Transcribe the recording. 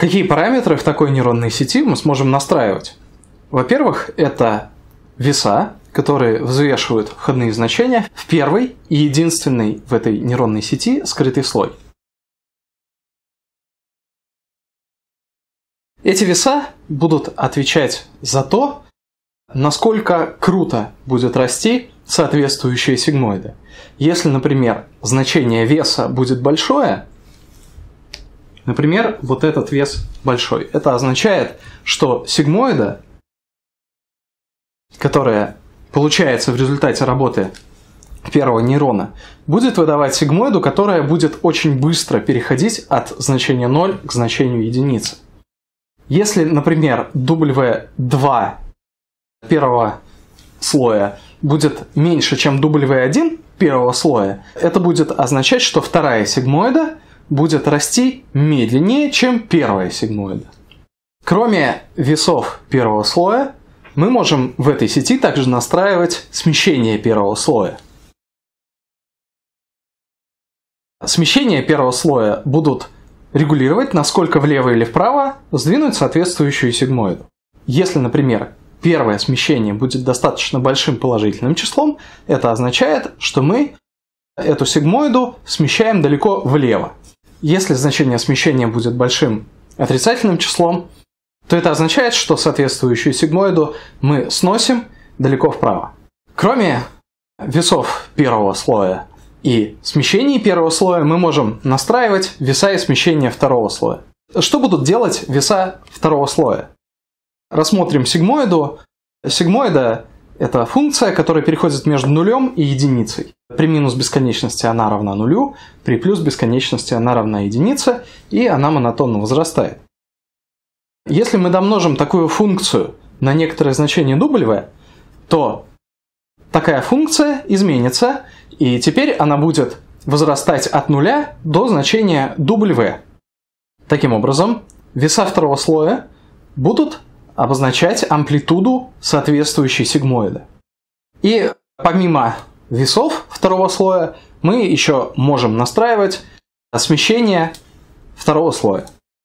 Какие параметры в такой нейронной сети мы сможем настраивать? Во-первых, это веса, которые взвешивают входные значения в первый и единственный в этой нейронной сети скрытый слой. Эти веса будут отвечать за то, насколько круто будет расти соответствующие сигмоиды. Если, например, значение веса будет большое, Например, вот этот вес большой. Это означает, что сигмоида, которая получается в результате работы первого нейрона, будет выдавать сигмоиду, которая будет очень быстро переходить от значения 0 к значению единицы. Если, например, W2 первого слоя будет меньше, чем W1 первого слоя, это будет означать, что вторая сигмоида – будет расти медленнее, чем первая сигмоида. Кроме весов первого слоя, мы можем в этой сети также настраивать смещение первого слоя. Смещение первого слоя будут регулировать, насколько влево или вправо сдвинуть соответствующую сигмоиду. Если, например, первое смещение будет достаточно большим положительным числом, это означает, что мы эту сигмоиду смещаем далеко влево. Если значение смещения будет большим отрицательным числом, то это означает, что соответствующую сигмоиду мы сносим далеко вправо. Кроме весов первого слоя и смещений первого слоя, мы можем настраивать веса и смещения второго слоя. Что будут делать веса второго слоя? Рассмотрим сигмоиду. Сигмоида это функция, которая переходит между нулем и единицей. При минус бесконечности она равна нулю, при плюс бесконечности она равна единице, и она монотонно возрастает. Если мы домножим такую функцию на некоторое значение W, то такая функция изменится, и теперь она будет возрастать от нуля до значения W. Таким образом, веса второго слоя будут обозначать амплитуду соответствующей сигмоида. И помимо весов второго слоя мы еще можем настраивать смещение второго слоя.